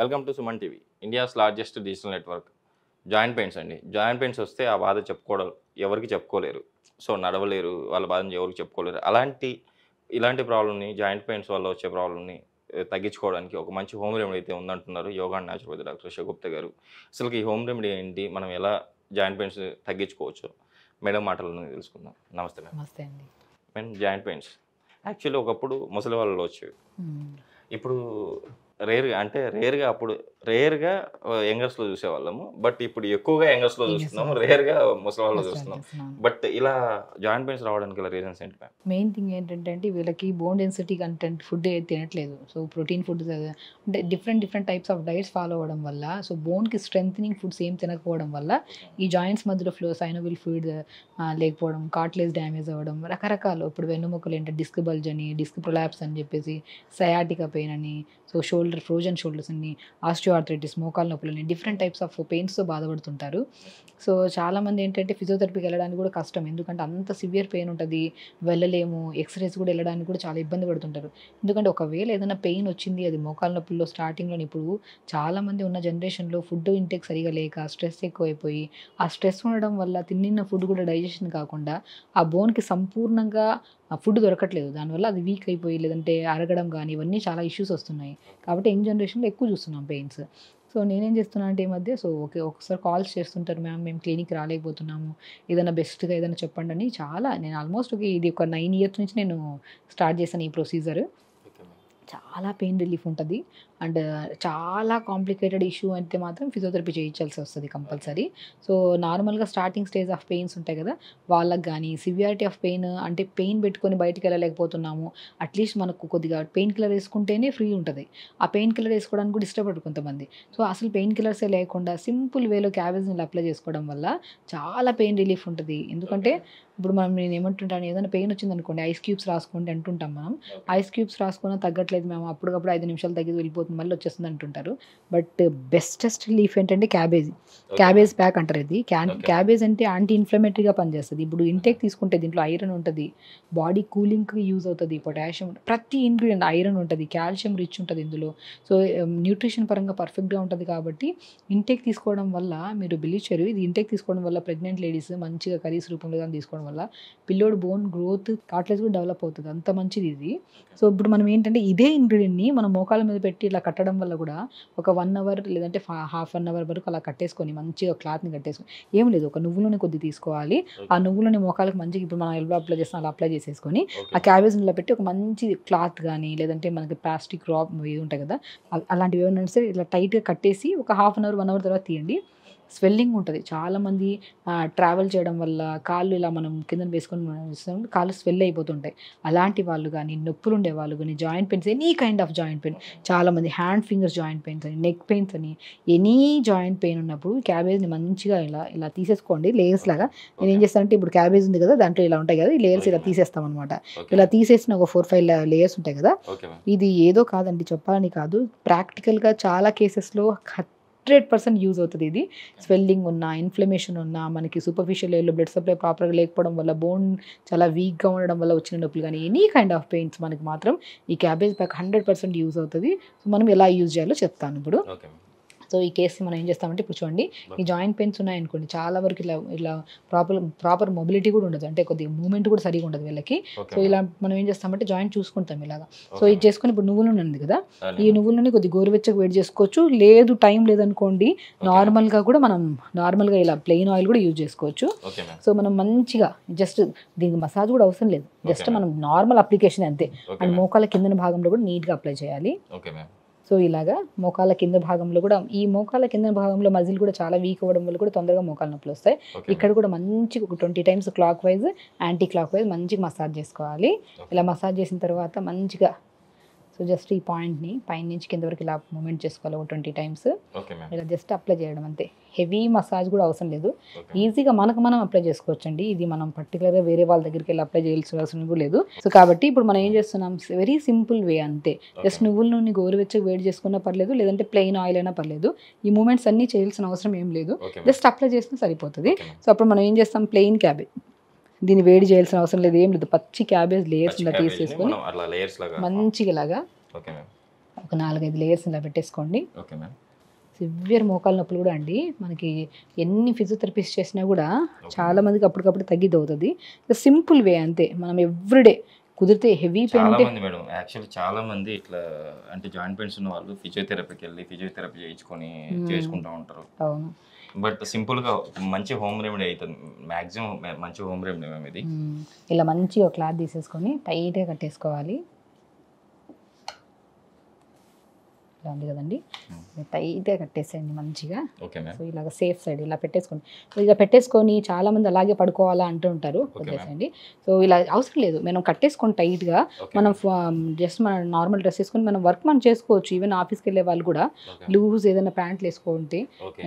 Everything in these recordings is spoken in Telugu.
welcome to Suman TV India's largest digital network joint pains అండి జాయింట్ పెయిన్స్ వస్తే ఆ బాధ చెప్పుకోవడం ఎవరికి చెప్పుకోలేరు సో నడవలేరు వాళ్ళ బాధని ఎవరికి చెప్పుకోలేరు అలాంటి ఇలాంటి ప్రాబ్లమ్ని జాయింట్ పెయిన్స్ వల్ల వచ్చే ప్రాబ్లమ్ని తగ్గించుకోవడానికి ఒక మంచి హోమ్ రెమెడీ అయితే ఉందంటున్నారు యోగా అండ్ వైద్య డాక్టర్ షగుప్త గారు అసలు ఈ హోమ్ రెమెడీ ఏంటి మనం ఎలా జాయింట్ పెయిన్స్ తగ్గించుకోవచ్చు మేడం మాటలను తెలుసుకుందాం నమస్తే మేడం నమస్తే అండి మేడం జాయింట్ పెయిన్స్ యాక్చువల్లీ ఒకప్పుడు ముసలి వాళ్ళలో వచ్చేవి ఇప్పుడు రేర్గా అంటే రేర్గా అప్పుడు రేర్గా యంగర్స్లో చూసేవాళ్ళము బట్ ఇప్పుడు ఎక్కువగా యంగర్స్లో చూస్తున్నాము రేర్గా ముసలి వాళ్ళు చూస్తున్నాం బట్ ఇలా జాయింట్ పెయిన్స్ రావడానికి రీజన్స్ ఏంటి మ్యామ్ మెయిన్ థింగ్ ఏంటంటే వీళ్ళకి బోన్ డెన్సిటీ కంటెంట్ ఫుడ్ తినట్లేదు సో ప్రోటీన్ ఫుడ్ అంటే different different types of diets follow అవ్వడం వల్ల సో బోన్కి స్ట్రెంగ్ ఫుడ్స్ ఏం తినకపోవడం వల్ల ఈ జాయింట్స్ మధ్యలో ఫ్లో సైనోవిల్ ఫుడ్ లేకపోవడం కార్ట్లేజ్ డ్యామేజ్ అవ్వడం రకరకాలు ఇప్పుడు వెన్నుముకలు ఏంటంటే డిస్క్ బల్జ్ అని డిస్క్ ప్రొలాప్స్ అని చెప్పేసి సయాటికా పెయిన్ అని so shoulder shoulder frozen shoulders అని ఆర్థరైటిస్ మోకాల నొప్పులని డిఫరెంట్ టైప్స్ ఆఫ్ పెయిన్స్తో బాధపడుతుంటారు సో చాలామంది ఏంటంటే ఫిజియోథెరపీకి వెళ్ళడానికి కూడా కష్టం ఎందుకంటే అంత సివియర్ పెయిన్ ఉంటుంది వెళ్ళలేము ఎక్స్రేస్ కూడా వెళ్ళడానికి కూడా చాలా ఇబ్బంది పడుతుంటారు ఎందుకంటే ఒకవేళ ఏదైనా పెయిన్ వచ్చింది అది మోకాల నొప్పుల్లో స్టార్టింగ్లో ఇప్పుడు చాలామంది ఉన్న జనరేషన్లో ఫుడ్ ఇంటేక్ సరిగా లేక స్ట్రెస్ ఎక్కువైపోయి ఆ స్ట్రెస్ ఉండడం వల్ల తిన్న ఫుడ్ కూడా డైజెషన్ కాకుండా ఆ బోన్కి సంపూర్ణంగా ఫుడ్ దొరకట్లేదు దానివల్ల అది వీక్ అయిపోయి లేదంటే అరగడం కానీ ఇవన్నీ చాలా ఇష్యూస్ వస్తున్నాయి కాబట్టి యంగ్ జనరేషన్లో ఎక్కువ చూస్తున్నాం పెయిన్స్ సో నేనేం చేస్తున్నా అంటే ఈ మధ్య సో ఓకే ఒకసారి కాల్స్ చేస్తుంటారు మ్యామ్ మేము క్లినిక్ రాలేకపోతున్నాము ఏదైనా బెస్ట్గా ఏదైనా చెప్పండి అని చాలా నేను ఆల్మోస్ట్ ఇది ఒక నైన్ ఇయర్స్ నుంచి నేను స్టార్ట్ చేశాను ఈ ప్రొసీజర్ చాలా పెయిన్ రిలీఫ్ ఉంటుంది అండ్ చాలా కాంప్లికేటెడ్ ఇష్యూ అయితే మాత్రం ఫిజియోథెరపీ చేయించాల్సి వస్తుంది కంపల్సరీ సో నార్మల్గా స్టార్టింగ్ స్టేజ్ ఆఫ్ పెయిన్స్ ఉంటాయి కదా వాళ్ళకి కానీ సివియారిటీ ఆఫ్ పెయిన్ అంటే పెయిన్ పెట్టుకొని బయటికి వెళ్ళలేకపోతున్నాము అట్లీస్ట్ మనకు కొద్దిగా పెయిన్ కిల్లర్ వేసుకుంటేనే ఫ్రీ ఉంటుంది ఆ పెయిన్ కిల్లర్ వేసుకోవడానికి కూడా ఇష్టపడరు కొంతమంది సో అసలు పెయిన్ కిల్లర్సే లేకుండా సింపుల్ వేలో క్యాబేజ్ని అప్లై చేసుకోవడం వల్ల చాలా పెయిన్ రిలీఫ్ ఉంటుంది ఎందుకంటే ఇప్పుడు మనం నేను ఏమంటుంటాను ఏదైనా పెయిన్ వచ్చింది అనుకోండి ఐస్ క్యూబ్స్ రాసుకోండి అంటుంటాం మనం ఐస్ క్యూబ్స్ రాసుకున్నా తగ్గట్లేదు మేము అప్పటికప్పుడు ఐదు నిమిషాలు తగ్గి వెళ్ళిపోతుంది మళ్ళీ వచ్చేస్తుంది అంటుంటారు బట్ బెస్టెస్ట్ లీఫ్ ఏంటంటే క్యాబేజీ క్యాబేజ్ ప్యాక్ అంటారు ఇది క్యాబేజ్ అంటే యాంటీ ఇన్ఫ్లమేటరీగా పనిచేస్తుంది ఇప్పుడు ఇంటేక్ తీసుకుంటే దీంట్లో ఐరన్ ఉంటుంది బాడీ కూలింగ్కి యూజ్ అవుతుంది పొటాషియం ప్రతి ఇంగ్రీడియంట్ ఐరన్ ఉంటుంది కాల్షియం రిచ్ ఉంటుంది ఇందులో సో న్యూట్రిషన్ పరంగా పర్ఫెక్ట్గా ఉంటుంది కాబట్టి ఇంటేక్ తీసుకోవడం వల్ల మీరు బిలీవ్ ఇది ఇంటేక్ తీసుకోవడం వల్ల ప్రెగ్నెంట్ లేడీస్ మంచిగా కరీస్ రూపంలో కానీ తీసుకోవడం తీసుకోవడం వల్ల పిల్లోడు బోన్ గ్రోత్ కాట్లెస్ కూడా డెవలప్ అవుతుంది అంత మంచిది ఇది సో ఇప్పుడు మనం ఏంటంటే ఇదే ఇంగ్రీడియంట్ని మనం మోకాల మీద పెట్టి ఇలా కట్టడం వల్ల కూడా ఒక వన్ అవర్ లేదంటే హాఫ్ అన్ అవర్ వరకు అలా కట్టేసుకొని మంచిగా క్లాత్ని కట్టేసుకొని ఏం లేదు ఒక నువ్వులోనే కొద్ది తీసుకోవాలి ఆ నువ్వులోని మోకాలకు మంచిగా ఇప్పుడు మనం ఎలా అప్లై చేస్తాం అలా అప్లై చేసేసుకొని ఆ క్యాబేజ్ ఇలా పెట్టి ఒక మంచి క్లాత్ కానీ లేదంటే మనకి ప్లాస్టిక్ రాప్ ఇది ఉంటాయి కదా అలాంటివి ఏమైనా సరే ఇలా టైట్గా కట్టేసి ఒక half an hour one hour తర్వాత తీయండి స్వెల్లింగ్ ఉంటుంది చాలామంది ట్రావెల్ చేయడం వల్ల కాళ్ళు ఇలా మనం కింద వేసుకొని కాళ్ళు స్వెల్ అయిపోతుంటాయి అలాంటి వాళ్ళు కానీ నొప్పులు ఉండే వాళ్ళు కానీ joint pains any kind of joint pain చాలామంది హ్యాండ్ ఫింగర్స్ జాయింట్ పెయిన్స్ అని నెక్ పెయిన్స్ అని ఎనీ జాయింట్ పెయిన్ ఉన్నప్పుడు క్యాబేజ్ని మంచిగా ఇలా ఇలా తీసేసుకోండి లేయర్స్ లాగా నేను ఏం చేస్తానంటే ఇప్పుడు క్యాబేజ్ ఉంది కదా దాంట్లో ఇలా ఉంటాయి కదా ఈ లేయర్స్ ఇలా తీసేస్తాం అనమాట ఇలా తీసేసిన ఒక ఫోర్ ఫైవ్ లేయర్స్ ఉంటాయి కదా ఇది ఏదో కాదండి చెప్పాలని కాదు ప్రాక్టికల్గా చాలా కేసెస్లో హండ్రెడ్ పర్సెంట్ యూజ్ అవుతుంది ఇది స్వెల్లింగ్ ఉన్నా ఇన్ఫ్లమేషన్ ఉన్నా మనకి సూపర్ఫిషియల్ ఏళ్ళు బ్లడ్ సప్లై ప్రాపర్గా లేకపోవడం వల్ల బోన్ చాలా వీక్గా ఉండడం వల్ల వచ్చిన నొప్పులు కానీ ఎనీ కైండ్ ఆఫ్ పెయిన్స్ మనకి మాత్రం ఈ cabbage pack hundred percent use అవుతుంది సో మనం ఎలా యూజ్ చేయాలో చెప్తాను ఇప్పుడు సో ఈ కేసు మనం ఏం చేస్తామంటే ఇప్పుడు చూడండి ఈ జాయింట్ పెయిన్స్ ఉన్నాయనుకోండి చాలా వరకు ఇలా ఇలా ప్రాపర్ ప్రాపర్ మొబిలిటీ కూడా ఉండదు అంటే కొద్దిగా మూమెంట్ కూడా సరిగా ఉండదు వీళ్ళకి సో ఇలా మనం ఏం చేస్తామంటే జాయింట్ చూసుకుంటాం ఇలాగా సో ఇది చేసుకుని ఇప్పుడు నువ్వులు నూనె కదా ఈ నువ్వులని కొద్దిగా కొద్ది గోరువెచ్చగా వేడి చేసుకోవచ్చు లేదు టైం లేదనుకోండి నార్మల్గా కూడా మనం నార్మల్గా ఇలా ప్లెయిన్ ఆయిల్ కూడా యూజ్ చేసుకోవచ్చు సో మనం మంచిగా జస్ట్ దీనికి మసాజ్ కూడా అవసరం లేదు జస్ట్ మనం నార్మల్ అప్లికేషన్ అంతే అండ్ మోకాల కింద భాగంలో కూడా నీట్గా అప్లై చేయాలి ఓకే సో ఇలాగా మోకాల కింద భాగంలో కూడా ఈ మోకాల కింద భాగంలో మజిల్ కూడా చాలా వీక్ అవ్వడం వల్ల కూడా తొందరగా మోకాల నొప్పులు వస్తాయి ఇక్కడ కూడా మంచి ఒక twenty times clockwise anticlockwise మంచిగా మసాజ్ చేసుకోవాలి ఇలా మసాజ్ చేసిన తర్వాత మంచిగా సో జస్ట్ ఈ ని పైన నుంచి కింద వరకు ఇలా మూమెంట్ చేసుకోవాలి ఒక ట్వంటీ టైమ్స్ ఇలా జస్ట్ అప్లై చేయడం అంతే హెవీ మసాజ్ కూడా అవసరం లేదు ఈజీగా మనకు మనం అప్లై చేసుకోవచ్చు అండి ఇది మనం పర్టికులర్గా వేరే వాళ్ళ దగ్గరికి వెళ్ళి అప్లై చేయాల్సిన అవసరం కూడా లేదు సో కాబట్టి ఇప్పుడు మనం ఏం చేస్తున్నాం వెరీ సింపుల్ వే అంతే జస్ట్ నువ్వుల నూనె గోరువెచ్చగా వేడి చేసుకున్నా పర్లేదు లేదంటే ప్లెయిన్ ఆయిల్ అయినా పర్లేదు ఈ మూమెంట్స్ అన్ని చేయాల్సిన అవసరం ఏం లేదు జస్ట్ అప్లై చేసినా సరిపోతుంది సో అప్పుడు మనం ఏం చేస్తాం ప్లెయిన్ క్యాబేజ్ దీన్ని వేడి చేయాల్సిన అవసరం లేదు ఏం లేదు పచ్చి క్యాబేజ్ లేయర్స్ ఇలా తీసేసుకొని మంచిగా ఇలాగా ఒక నాలుగైదు లేయర్స్ ఇలా పెట్టేసుకోండి సివియర్ మోకాలు నొప్పులు కూడా అండి మనకి ఎన్ని ఫిజియోథెరపిస్ట్ చేసినా కూడా చాలా మందికి అప్పటికప్పుడు తగ్గిద్ది అవుతుంది సింపుల్ వే అంతే మనం ఎవ్రీడే కుదిరితే హెవీ పెయిన్ మేడం యాక్చువల్లీ చాలా మంది ఇట్లా అంటే జాయింట్ పెయిన్స్ ఉన్న వాళ్ళు ఫిజియోథెరపీకి వెళ్ళి ఫిజియోథెరపీ చేయించుకొని చేసుకుంటూ ఉంటారు అవును బట్ సింపుల్గా మంచి హోమ్ రెమెడీ అవుతుంది మాక్సిమం మంచి హోమ్ రెమెడీ మేము ఇది ఇలా మంచిగా క్లాత్ తీసేసుకొని గా కట్టేసుకోవాలి ఇలా ఉంది కదండి టైట్గా కట్టేసేయండి మంచిగా సో ఇలాగ సేఫ్ సైడ్ ఇలా పెట్టేసుకోండి సో ఇలా పెట్టేసుకొని చాలా మంది అలాగే పడుకోవాలా అంటూ ఉంటారు వదిలేసేయండి సో ఇలా అవసరం లేదు మనం కట్టేసుకొని టైట్గా మనం జస్ట్ మన నార్మల్ డ్రెస్ వేసుకొని మనం వర్క్ మనం చేసుకోవచ్చు ఈవెన్ ఆఫీస్కి వెళ్ళే వాళ్ళు కూడా లూజ్ ఏదైనా ప్యాంట్లు వేసుకుంటే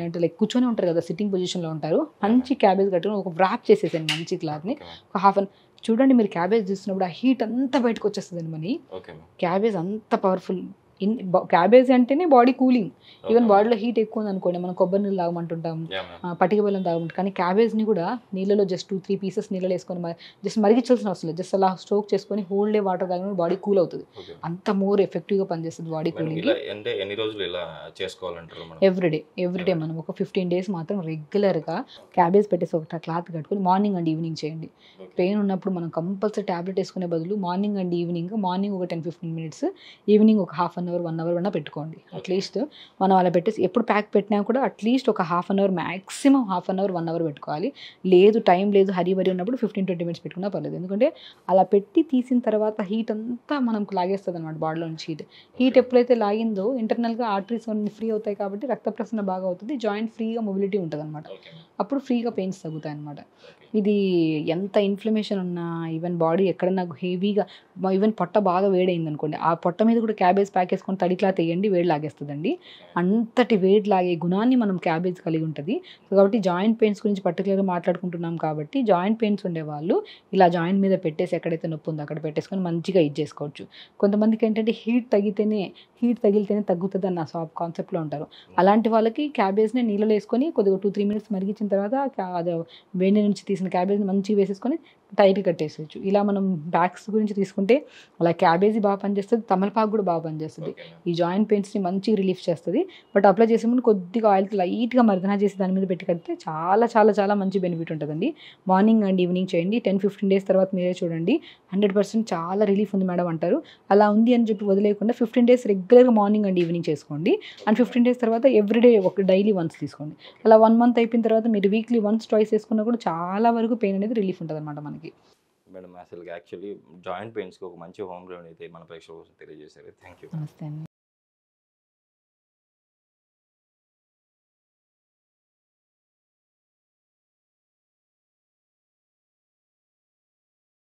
అంటే లైక్ కూర్చొని ఉంటారు కదా సిట్టింగ్ పొజిషన్లో ఉంటారు మంచి క్యాబేజ్ కట్టుకుని ఒక వ్రాప్ చేసేసాను మంచి క్లాత్ని ఒక హాఫ్ అన్ చూడండి మీరు క్యాబేజ్ తీసుకున్నప్పుడు ఆ హీట్ అంతా బయటకు వచ్చేస్తుంది అండి మనీ క్యాబేజ్ అంత పవర్ఫుల్ ఇన్ క్యాబేజ్ అంటేనే బాడీ కూలింగ్ ఈవెన్ బాడీలో హీట్ ఎక్కువ ఉంది అనుకోండి మనం కొబ్బరి నీళ్ళు తాగమంటుంటాం పటిక బలం తాగమంటాం కానీ క్యాబేజ్ని కూడా నీళ్ళలో జస్ట్ టూ త్రీ పీసెస్ నీళ్ళలో వేసుకొని జస్ట్ మరిగించాల్సిన అవసరం లేదు జస్ట్ అలా స్టోక్ చేసుకొని హోల్ డే వాటర్ తాగిన బాడీ కూల్ అవుతుంది అంత మోర్ ఎఫెక్టివ్గా పనిచేస్తుంది బాడీ కూలింగ్ ఎన్ని రోజులు ఇలా చేసుకోవాలంటారు ఎవ్రీడే ఎవ్రీడే మనం ఒక ఫిఫ్టీన్ డేస్ మాత్రం రెగ్యులర్గా క్యాబేజ్ పెట్టేసి ఒక క్లాత్ కట్టుకొని మార్నింగ్ అండ్ ఈవినింగ్ చేయండి పెయిన్ ఉన్నప్పుడు మనం కంపల్సరీ ట్యాబ్లెట్ వేసుకునే బదులు మార్నింగ్ అండ్ ఈవినింగ్ మార్నింగ్ ఒక టెన్ ఫిఫ్టీన్ మినిట్స్ ఈవినింగ్ ఒక half an an hour one hour అన్నా పెట్టుకోండి అట్లీస్ట్ మనం అలా పెట్టేసి ఎప్పుడు ప్యాక్ పెట్టినా కూడా అట్లీస్ట్ ఒక half an hour maximum half an hour one hour పెట్టుకోవాలి లేదు టైం లేదు హరీ వరి ఉన్నప్పుడు ఫిఫ్టీన్ ట్వంటీ మినిట్స్ పెట్టుకున్నా పర్లేదు ఎందుకంటే అలా పెట్టి తీసిన తర్వాత హీట్ అంతా మనకు లాగేస్తుంది అనమాట బాడీలో నుంచి హీట్ హీట్ ఎప్పుడైతే లాగిందో ఇంటర్నల్గా ఆర్టరీస్ ఫ్రీ అవుతాయి కాబట్టి రక్త ప్రసరణ బాగా అవుతుంది జాయింట్ ఫ్రీగా మొబిలిటీ ఉంటుంది అనమాట అప్పుడు ఫ్రీగా పెయిన్స్ తగ్గుతాయి అనమాట ఇది ఎంత ఇన్ఫ్లమేషన్ ఉన్నా ఈవెన్ బాడీ ఎక్కడ నాకు హెవీగా ఈవెన్ పొట్ట బాగా వేడైంది అనుకోండి ఆ పొట్ట మీద కూడా క్యాబేజ్ ప్యాక్ వేసుకొని తడి క్లాత్ వేయండి వేడి లాగేస్తుందండి అంతటి వేడి లాగే గుణాన్ని మనం క్యాబేజ్ కలిగి ఉంటుంది కాబట్టి జాయింట్ పెయిన్స్ గురించి పర్టికులర్గా మాట్లాడుకుంటున్నాం కాబట్టి జాయింట్ పెయిన్స్ ఉండేవాళ్ళు ఇలా జాయింట్ మీద పెట్టేసి ఎక్కడైతే నొప్పి ఉందో అక్కడ పెట్టేసుకొని మంచిగా ఇది చేసుకోవచ్చు కొంతమందికి ఏంటంటే హీట్ తగ్గితేనే హీట్ తగిలితేనే తగ్గుతుంది అన్న సో కాన్సెప్ట్లో ఉంటారు అలాంటి వాళ్ళకి క్యాబేజ్ని నీళ్ళలో వేసుకొని కొద్దిగా టూ త్రీ మినిట్స్ మరిగించిన తర్వాత అది వేడి నుంచి తీసిన క్యాబేజ్ని మంచిగా వేసేసుకొని టైట్ కట్టేసేవచ్చు ఇలా మనం బ్యాక్స్ గురించి తీసుకుంటే అలా క్యాబేజీ బాగా పనిచేస్తుంది తమలపాకు కూడా బాగా పనిచేస్తుంది ఈ జాయింట్ పెయిన్స్ని మంచి రిలీఫ్ చేస్తుంది బట్ అప్లై చేసే ముందు కొద్దిగా ఆయిల్తో లైట్గా మర్దన చేసి దాని మీద పెట్టి కడితే చాలా చాలా చాలా మంచి బెనిఫిట్ ఉంటుందండి మార్నింగ్ అండ్ ఈవినింగ్ చేయండి టెన్ ఫిఫ్టీన్ డేస్ తర్వాత మీరే చూడండి హండ్రెడ్ పర్సెంట్ చాలా రిలీఫ్ ఉంది మేడం అంటారు అలా ఉంది అని చెప్పి వదిలేకుండా ఫిఫ్టీన్ డేస్ రెగ్యులర్గా మార్నింగ్ అండ్ ఈవినింగ్ చేసుకోండి అండ్ ఫిఫ్టీన్ డేస్ తర్వాత ఎవ్రీడే ఒక డైలీ వన్స్ తీసుకోండి అలా వన్ మంత్ అయిపోయిన తర్వాత మీరు వీక్లీ వన్స్ ట్వైస్ వేసుకున్నా కూడా చాలా వరకు పెయిన్ అనేది రిలీఫ్ ఉంటుంది అనమాట మనకి మనకి మేడం అసలు యాక్చువల్లీ జాయింట్ పెయిన్స్కి ఒక మంచి హోమ్ గ్రౌండ్ అయితే మన ప్రేక్షకుల కోసం తెలియజేశారు థ్యాంక్ యూ నమస్తే అండి